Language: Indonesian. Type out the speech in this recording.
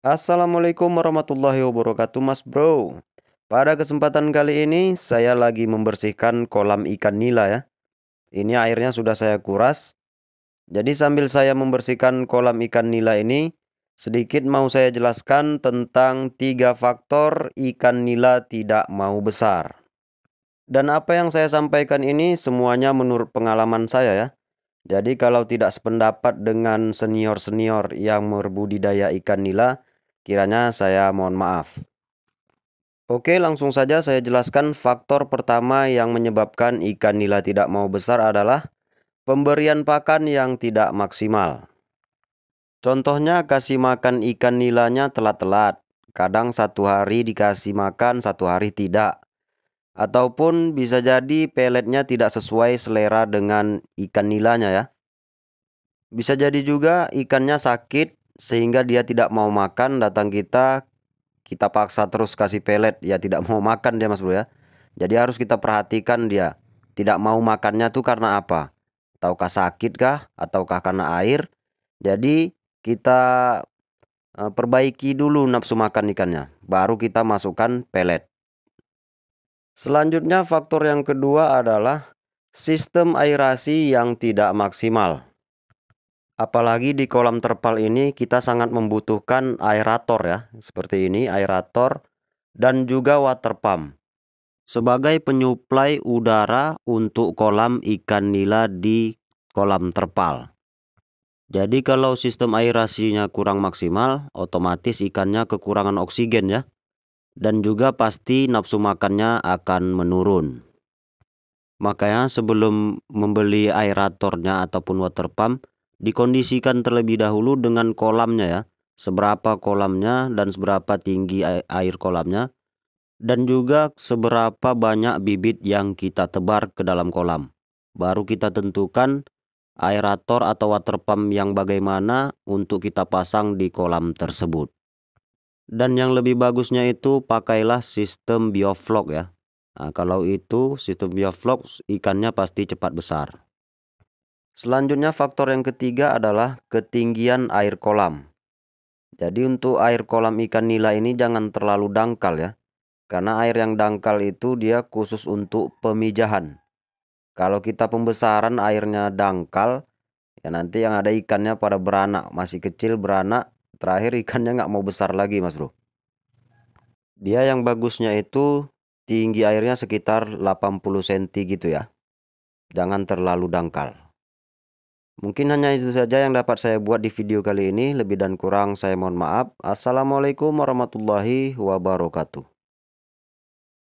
Assalamualaikum warahmatullahi wabarakatuh mas bro Pada kesempatan kali ini saya lagi membersihkan kolam ikan nila ya Ini airnya sudah saya kuras Jadi sambil saya membersihkan kolam ikan nila ini Sedikit mau saya jelaskan tentang tiga faktor ikan nila tidak mau besar Dan apa yang saya sampaikan ini semuanya menurut pengalaman saya ya jadi kalau tidak sependapat dengan senior-senior yang berbudidaya ikan nila, Kiranya saya mohon maaf. Oke, langsung saja saya jelaskan faktor pertama yang menyebabkan ikan nila tidak mau besar adalah pemberian pakan yang tidak maksimal. Contohnya kasih makan ikan nilanya telat-telat, kadang satu hari dikasih makan, satu hari tidak. Ataupun bisa jadi peletnya tidak sesuai selera dengan ikan nilanya ya. Bisa jadi juga ikannya sakit sehingga dia tidak mau makan datang kita kita paksa terus kasih pelet ya tidak mau makan dia mas bro ya jadi harus kita perhatikan dia tidak mau makannya tuh karena apa ataukah sakit kah ataukah karena air jadi kita eh, perbaiki dulu nafsu makan ikannya baru kita masukkan pelet selanjutnya faktor yang kedua adalah sistem aerasi yang tidak maksimal Apalagi di kolam terpal ini kita sangat membutuhkan aerator ya, seperti ini aerator dan juga water pump sebagai penyuplai udara untuk kolam ikan nila di kolam terpal. Jadi kalau sistem aerasinya kurang maksimal, otomatis ikannya kekurangan oksigen ya. Dan juga pasti nafsu makannya akan menurun. Makanya sebelum membeli aeratornya ataupun water pump, dikondisikan terlebih dahulu dengan kolamnya ya seberapa kolamnya dan seberapa tinggi air kolamnya dan juga seberapa banyak bibit yang kita tebar ke dalam kolam baru kita tentukan aerator atau water pump yang bagaimana untuk kita pasang di kolam tersebut dan yang lebih bagusnya itu pakailah sistem bioflok ya nah, kalau itu sistem bioflok ikannya pasti cepat besar Selanjutnya faktor yang ketiga adalah ketinggian air kolam. Jadi untuk air kolam ikan nila ini jangan terlalu dangkal ya. Karena air yang dangkal itu dia khusus untuk pemijahan. Kalau kita pembesaran airnya dangkal, ya nanti yang ada ikannya pada beranak, masih kecil beranak, terakhir ikannya nggak mau besar lagi mas bro. Dia yang bagusnya itu tinggi airnya sekitar 80 cm gitu ya. Jangan terlalu dangkal. Mungkin hanya itu saja yang dapat saya buat di video kali ini. Lebih dan kurang saya mohon maaf. Assalamualaikum warahmatullahi wabarakatuh.